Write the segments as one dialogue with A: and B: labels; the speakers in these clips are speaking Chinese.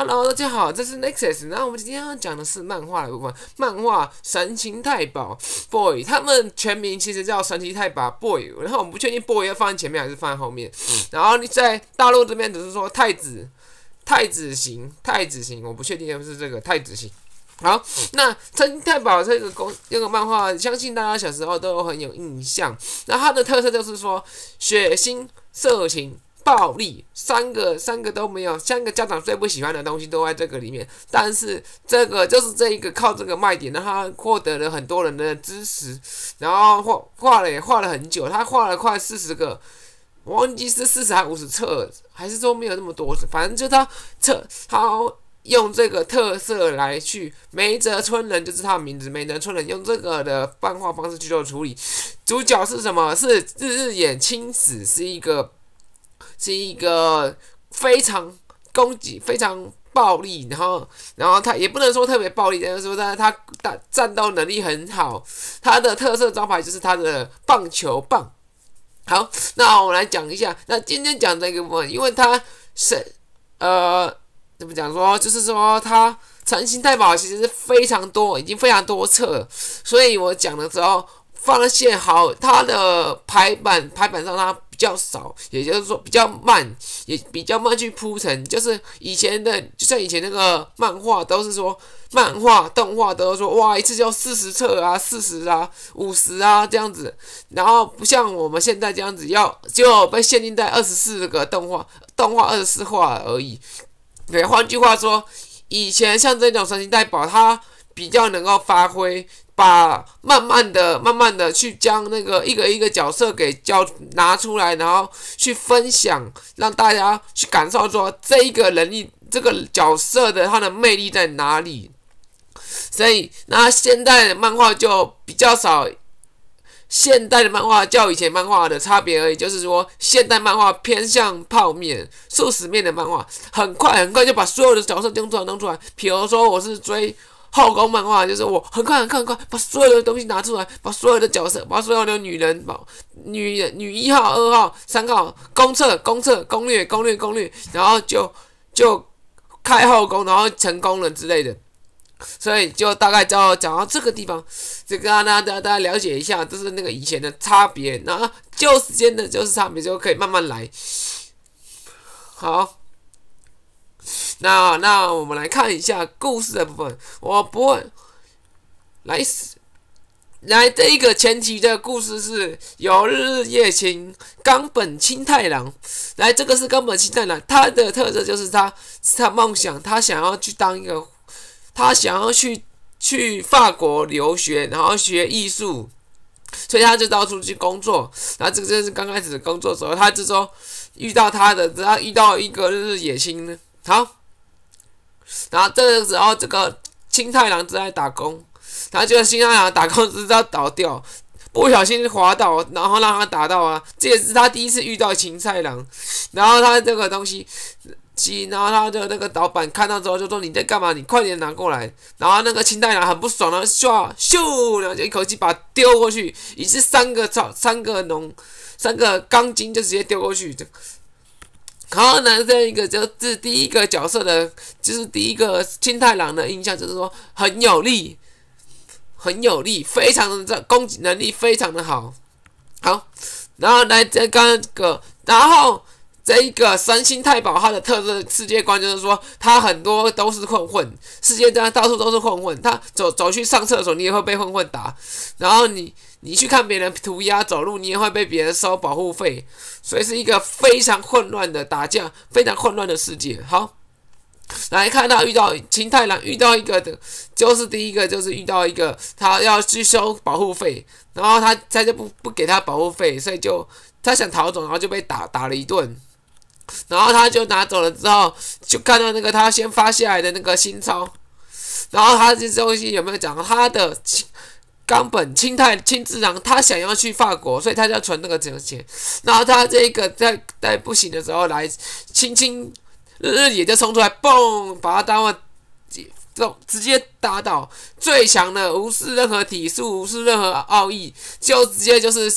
A: Hello，大家好，这是 Nexus。然后我们今天要讲的是漫画的部分，漫画《神奇太保 Boy》，他们全名其实叫《神奇太保 Boy》，然后我们不确定 Boy 要放在前面还是放在后面。然后你在大陆这边只是说太子，太子型，太子型，我不确定是不是这个太子型。好，那《神奇太保》这个公这个漫画，相信大家小时候都很有印象。那它的特色就是说血腥、色情。暴力三个三个都没有，三个家长最不喜欢的东西都在这个里面。但是这个就是这一个靠这个卖点让他获得了很多人的支持。然后画画了也画了很久，他画了快四十个，忘记是四十还五十册，还是说没有那么多。反正就他册他用这个特色来去梅泽村人就他的名字，梅泽村人用这个的漫画方式去做处理。主角是什么？是日日眼青史是一个。是一个非常攻击、非常暴力，然后，然后他也不能说特别暴力，但是说他他打战斗能力很好。他的特色招牌就是他的棒球棒。好，那我们来讲一下，那今天讲这个部分，因为他是，呃，怎么讲说，就是说他《成型太保其实非常多，已经非常多册所以我讲的时候放线好，他的排版排版上他。较少，也就是说比较慢，也比较慢去铺陈。就是以前的，就像以前那个漫画，都是说漫画、动画，都是说哇，一次就四十册啊、四十啊、五十啊这样子。然后不像我们现在这样子，要就被限定在二十四个动画，动画二十四画而已。对，换句话说，以前像这种神奇代宝，它比较能够发挥。把慢慢的、慢慢的去将那个一个一个角色给叫拿出来，然后去分享，让大家去感受说这一个能力、这个角色的它的魅力在哪里。所以，那现代漫画就比较少，现代的漫画较以前漫画的差别而已，就是说现代漫画偏向泡面、速食面的漫画，很快很快就把所有的角色将出来，弄出来。比如说，我是追。后宫漫画就是我很快很快很快把所有的东西拿出来，把所有的角色，把所有的女人，把女人女一号、二号、三号，公测公测攻略攻略攻略，然后就就开后宫，然后成功了之类的。所以就大概就讲到这个地方，这个大家大家了解一下，就是那个以前的差别。然后旧时间的就是差别，就可以慢慢来。好。那那我们来看一下故事的部分。我不会来来这一个前提的故事是由日月青冈本青太郎来，这个是冈本青太郎，他的特色就是他他梦想，他想要去当一个，他想要去去法国留学，然后学艺术，所以他就到处去工作。那这个就是刚开始工作时候，他就说遇到他的，只要遇到一个日日野心呢，好。然后这个时候，这个青太郎正在打工。他就在青太郎打工，直知道倒掉，不小心滑倒，然后让他打到啊。这也是他第一次遇到青太郎。然后他这个东西，然后他的那个老板看到之后就说：“你在干嘛？你快点拿过来。”然后那个青太郎很不爽了，唰咻，然后就一口气把它丢过去，于是三个草，三个农三个钢筋就直接丢过去，就。然后呢，这一个就这第一个角色的，就是第一个青太郎的印象，就是说很有力，很有力，非常的这攻击能力非常的好，好。然后来刚刚这个，然后这一个三星太保他的特色世界观就是说，他很多都是混混，世界上到处都是混混，他走走去上厕所你也会被混混打，然后你。你去看别人涂鸦走路，你也会被别人收保护费，所以是一个非常混乱的打架，非常混乱的世界。好，来看到遇到秦太郎，遇到一个的，就是第一个就是遇到一个，他要去收保护费，然后他他就不不给他保护费，所以就他想逃走，然后就被打打了一顿，然后他就拿走了之后，就看到那个他先发下来的那个新钞，然后他这东西有没有讲他的？冈本清太、清次郎，他想要去法国，所以他就要存那个钱。然后他这个在在不行的时候来，轻轻日也就冲出来，嘣，把他打完，直接打倒最强的，无视任何体术，无视任何奥义，就直接就是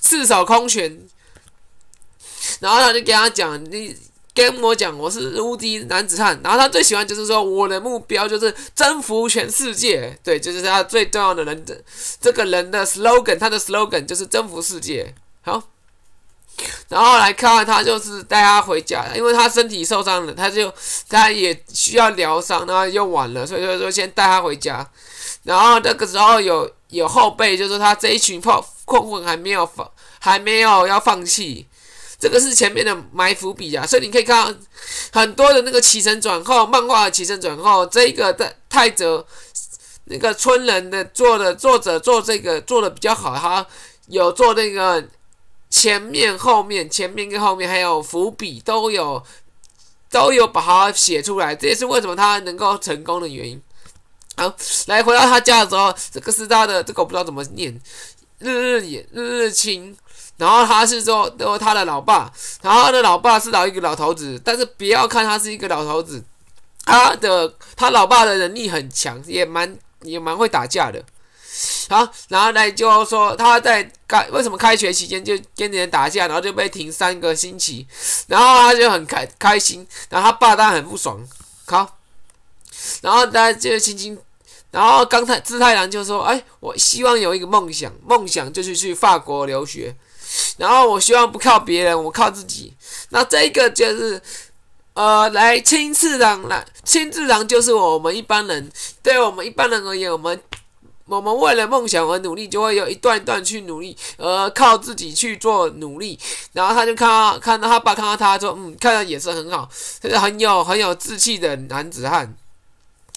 A: 赤手空拳。然后他就跟他讲，你。跟我讲，我是无敌男子汉。然后他最喜欢就是说，我的目标就是征服全世界。对，就是他最重要的人，这这个人的 slogan，他的 slogan 就是征服世界。好，然后来看他就是带他回家，因为他身体受伤了，他就他也需要疗伤，然后又晚了，所以说说先带他回家。然后那个时候有有后辈，就是他这一群矿矿工还没有放还没有要放弃。这个是前面的埋伏笔啊，所以你可以看到很多的那个启程转后漫画，启程转后，这个的泰泽那个村人的做的作者做这个做的比较好哈，有做那个前面后面前面跟后面还有伏笔都有都有把它写出来，这也是为什么他能够成功的原因。好，来回到他家的时候，这个是他的这个我不知道怎么念，日日也日日晴。然后他是说，都他的老爸，然后他的老爸是老一个老头子，但是不要看他是一个老头子，他的他老爸的能力很强，也蛮也蛮会打架的。好，然后呢就说他在开为什么开学期间就跟人打架，然后就被停三个星期，然后他就很开开心，然后他爸当然很不爽，好，然后大家就轻轻，然后刚才志太郎就说，哎，我希望有一个梦想，梦想就是去法国留学。然后我希望不靠别人，我靠自己。那这一个就是，呃，来亲自狼来亲自狼就是我们一般人，对我们一般人而言，我们我们为了梦想而努力，就会有一段一段去努力，呃，靠自己去做努力。然后他就看到看到他爸看到他说，嗯，看到眼神很好，是很有很有志气的男子汉。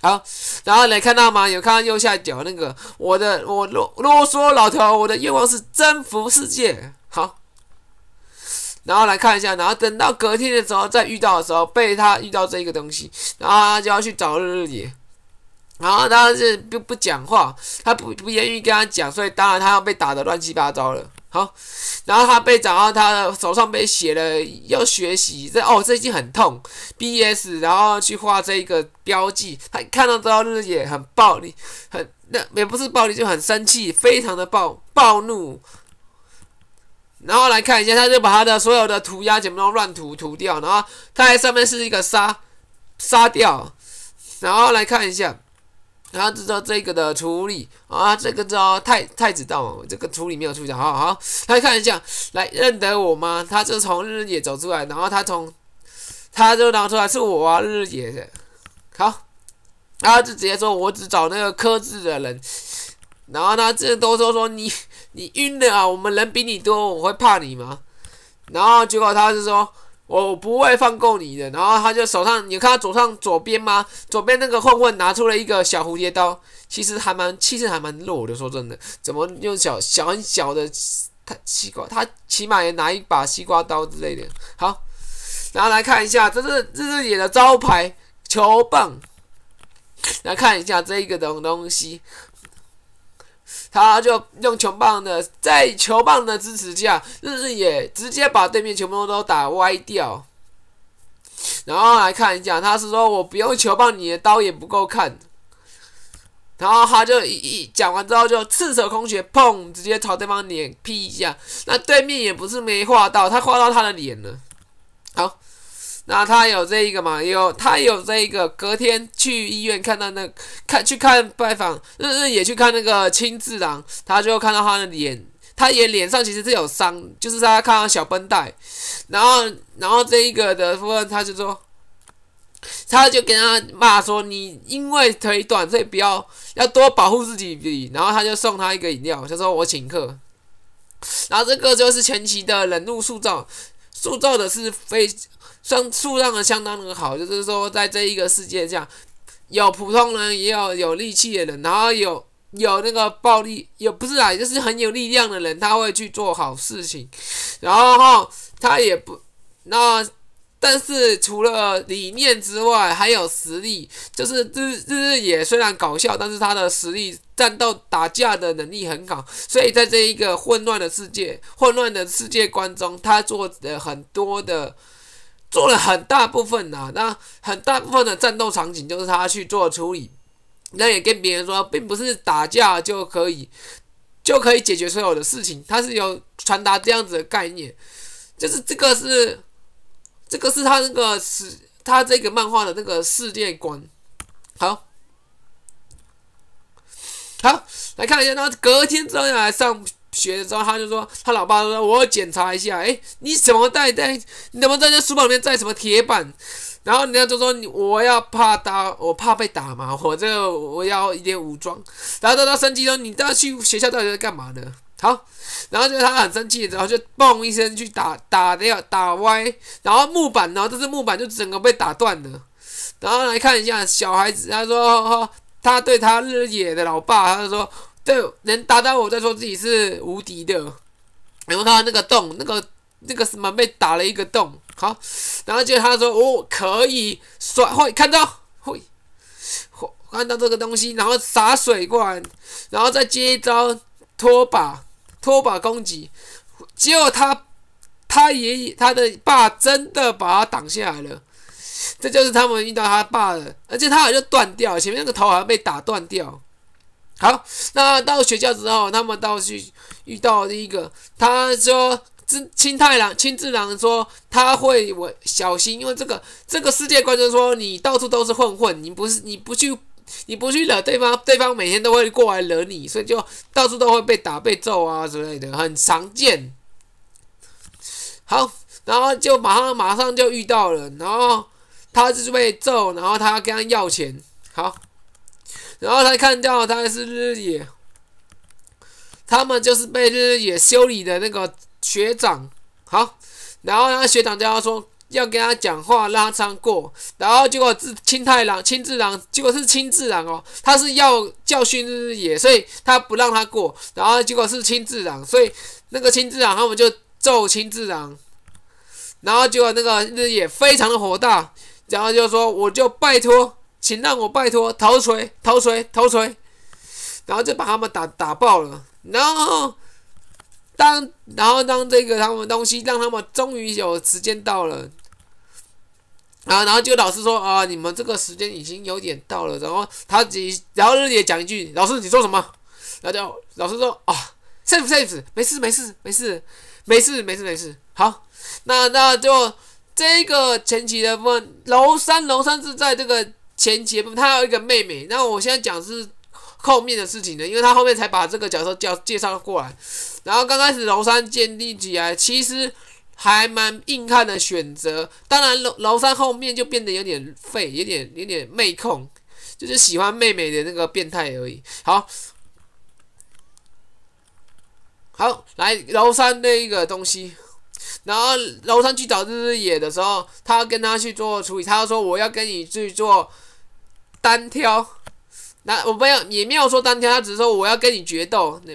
A: 好，然后来看到吗？有看到右下角那个我的我啰啰嗦老头，我的愿望是征服世界。然后来看一下，然后等到隔天的时候再遇到的时候，被他遇到这一个东西，然后他就要去找日日野，然后他是不不讲话，他不不愿意跟他讲，所以当然他要被打的乱七八糟了。好，然后他被找到，他的手上被写了要学习，这哦这已经很痛，BS，然后去画这一个标记，他看到之后日也很暴力，很那也不是暴力，就很生气，非常的暴暴怒。然后来看一下，他就把他的所有的涂鸦全部都乱涂涂掉，然后他在上面是一个杀杀掉，然后来看一下，然后知道这个的处理啊，这个叫太太子道这个处理没有处理好，好，来看一下，来认得我吗？他就从日野走出来，然后他从他就拿出来是我啊，日野好，好，后就直接说我只找那个克制的人，然后他这都说说你。你晕了啊！我们人比你多，我会怕你吗？然后结果他是说，我不会放过你的。然后他就手上，你看他左上左边吗？左边那个混混拿出了一个小蝴蝶刀，其实还蛮气势还蛮弱的。说真的，怎么用小小很小的他西瓜？他起码也拿一把西瓜刀之类的。好，然后来看一下，这是这是野的招牌球棒，来看一下这一个东东西。他就用球棒的，在球棒的支持下，日日也直接把对面全部都打歪掉。然后来看一下，他是说我不用球棒，你的刀也不够看。然后他就一讲完之后，就赤手空拳，砰，直接朝对方脸劈一下。那对面也不是没画到，他画到他的脸了。好。那他有这一个嘛？有他有这一个，隔天去医院看到那看去看拜访，日日也去看那个青自郎，他就看到他的脸，他也脸上其实是有伤，就是他看到小绷带，然后然后这一个的部分，他就说，他就跟他骂说：“你因为腿短，所以不要要多保护自己。”然后他就送他一个饮料，他说：“我请客。”然后这个就是前期的人物塑造，塑造的是非。相数量的相当的好，就是说，在这一个世界上，有普通人，也有有力气的人，然后有有那个暴力，也不是啊，就是很有力量的人，他会去做好事情，然后他也不那，但是除了理念之外，还有实力，就是日日日野虽然搞笑，但是他的实力战斗打架的能力很好，所以在这一个混乱的世界，混乱的世界观中，他做的很多的。做了很大部分呐，那很大部分的战斗场景就是他去做处理。那也跟别人说，并不是打架就可以，就可以解决所有的事情。他是有传达这样子的概念，就是这个是，这个是他那个是，他这个漫画的那个世界观。好，好，来看一下，那隔天照样来上。学了之后，他就说：“他老爸说，我检查一下，哎，你怎么带带？你怎么在这书包里面带什么铁板？然后人家就说，你我要怕打，我怕被打嘛，我就我要一点武装。然后他他生气说后，你到去学校到底在干嘛呢？好，然后就他很生气，然后就嘣一声去打，打的要打歪，然后木板呢，这是木板就整个被打断了。然后来看一下小孩子，他说他对他日野的老爸，他就说。”对，能打到我再说自己是无敌的。然后他那个洞，那个那个什么被打了一个洞。好，然后就他说：“哦，可以甩会看到会看到这个东西，然后洒水过来，然后再接一招拖把拖把攻击。”结果他他爷爷他的爸真的把他挡下来了。这就是他们遇到他爸了，而且他好像断掉，前面那个头好像被打断掉。好，那到学校之后，他们到去遇到第一个，他说青太郎，青太郎说他会我小心，因为这个这个世界观就是说，你到处都是混混，你不是你不去，你不去惹对方，对方每天都会过来惹你，所以就到处都会被打被揍啊之类的，很常见。好，然后就马上马上就遇到了，然后他就是被揍，然后他跟他要钱，好。然后他看到他还是日野，他们就是被日野修理的那个学长，好，然后那个学长就要说要跟他讲话，让他过，然后结果是青太郎、青自然，结果是青自然哦，他是要教训日野，所以他不让他过，然后结果是青自然，所以那个青自然他们就揍青自然，然后结果那个日野非常的火大，然后就说我就拜托。请让我拜托头锤头锤头锤，然后就把他们打打爆了。然后当然后当这个他们东西让他们终于有时间到了。啊，然后就老师说啊，你们这个时间已经有点到了。然后他自己然后也讲一句，老师你说什么？然后就老师说啊，safe safe，没事没事没事没事没事没事。好，那那就这个前期的部分，楼三楼三是在这个。前期目他有一个妹妹。那我现在讲是后面的事情呢，因为他后面才把这个角色叫介绍过来。然后刚开始楼山建立起来，其实还蛮硬汉的选择。当然楼楼山后面就变得有点废，有点有点妹控，就是喜欢妹妹的那个变态而已。好，好，来楼山那一个东西。然后楼山去找日日野的时候，他跟他去做处理。他说：“我要跟你去做。”单挑，那我没有也没有说单挑，他只是说我要跟你决斗。那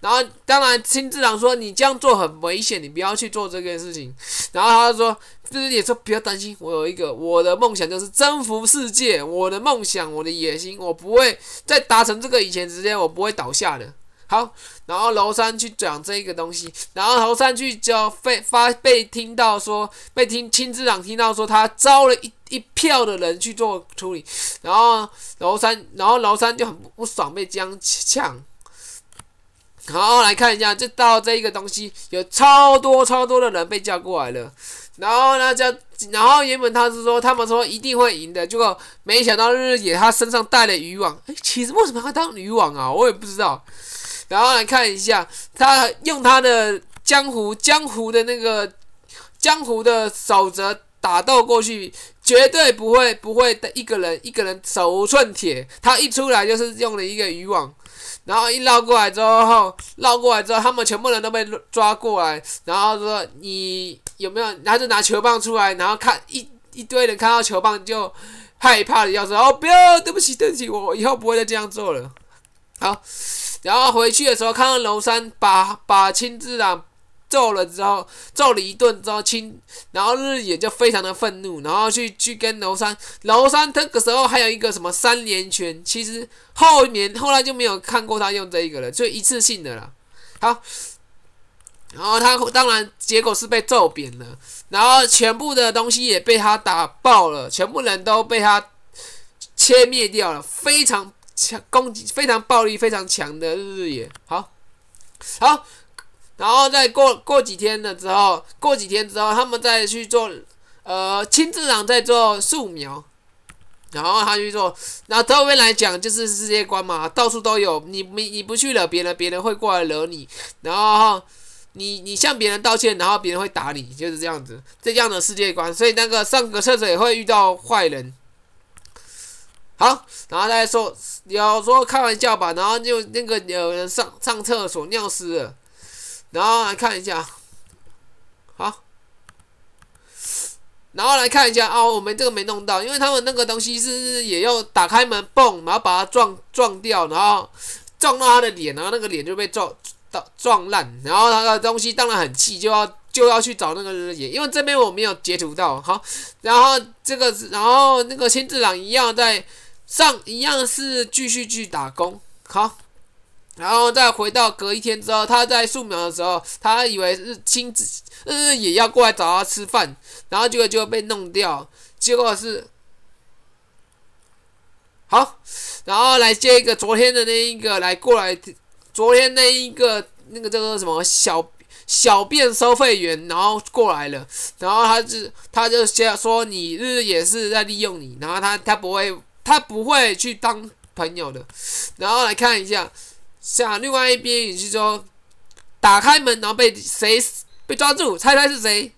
A: 然后当然青之狼说你这样做很危险，你不要去做这件事情。然后他就说，就是也说不要担心，我有一个我的梦想就是征服世界，我的梦想，我的野心，我不会在达成这个以前之间我不会倒下的。好，然后楼山去讲这个东西，然后楼山去交费，发被听到说，被听青之狼听到说他招了一。一票的人去做处理，然后崂山，然后崂山就很不爽，被呛呛。然后来看一下，就到这一个东西，有超多超多的人被叫过来了。然后呢，叫，然后原本他是说，他们说一定会赢的，结果没想到日野他身上带了渔网，哎，其实为什么要当渔网啊？我也不知道。然后来看一下，他用他的江湖江湖的那个江湖的守则打斗过去。绝对不会，不会的一个人，一个人手无寸铁，他一出来就是用了一个渔网，然后一绕过来之后，绕过来之后，他们全部人都被抓过来，然后说你有没有？他就拿球棒出来，然后看一一堆人看到球棒就害怕的要死，哦，不要，对不起，对不起，我以后不会再这样做了。好，然后回去的时候，看到龙三把把青自然。揍了之后，揍了一顿之后，亲，然后日野就非常的愤怒，然后去去跟楼山，楼山这个时候还有一个什么三连拳，其实后面后来就没有看过他用这一个了，就一次性的了。好，然后他当然结果是被揍扁了，然后全部的东西也被他打爆了，全部人都被他切灭掉了，非常强攻击，非常暴力，非常强的日野。好，好。然后再过过几天了之后，过几天之后，他们再去做，呃，亲自上再做素描，然后他去做。然后特来讲，就是世界观嘛，到处都有你，你你不去惹别人别人会过来惹你，然后你你向别人道歉，然后别人会打你，就是这样子这样的世界观。所以那个上个厕所也会遇到坏人。好，然后再说，时说开玩笑吧，然后就那个有人上上厕所尿湿了。然后来看一下，好，然后来看一下啊，我们这个没弄到，因为他们那个东西是也要打开门蹦，然后把它撞撞掉，然后撞到他的脸，然后那个脸就被撞到撞烂，然后他的东西当然很气，就要就要去找那个脸，因为这边我没有截图到，好，然后这个，然后那个秦志郎一样在上一样是继续去打工，好。然后再回到隔一天之后，他在素描的时候，他以为是亲子，日日也要过来找他吃饭，然后结果就被弄掉。结果是好，然后来接一个昨天的那一个来过来，昨天那一个那个叫做什么小小便收费员，然后过来了，然后他就他就先说你日日也是在利用你，然后他他不会他不会去当朋友的，然后来看一下。像另外一边，语是说打开门，然后被谁被抓住？猜猜是谁？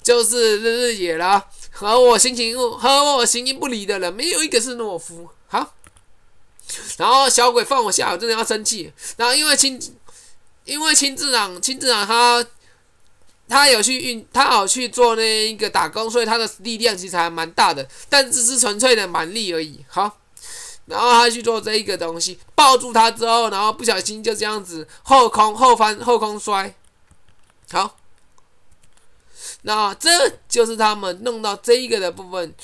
A: 就是日日野了，和我形影和我形影不离的人，没有一个是懦夫。好，然后小鬼放我下，我真的要生气。然后因为亲，因为亲自长，亲自长他他有去运，他好去做那一个打工，所以他的力量其实还蛮大的，但只是纯粹的蛮力而已。好。然后他去做这一个东西，抱住他之后，然后不小心就这样子后空后翻后空摔，好，那这就是他们弄到这一个的部分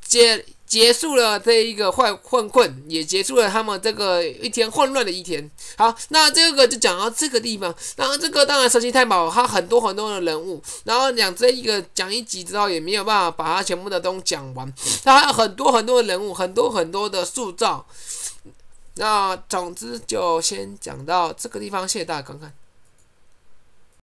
A: 接。结束了这一个坏混混，也结束了他们这个一天混乱的一天。好，那这个就讲到这个地方。然后这个当然《神奇太保》他很多很多的人物，然后讲这一个讲一集之后也没有办法把它全部的都讲完，他还有很多很多的人物，很多很多的塑造。那总之就先讲到这个地方，谢谢大家观看。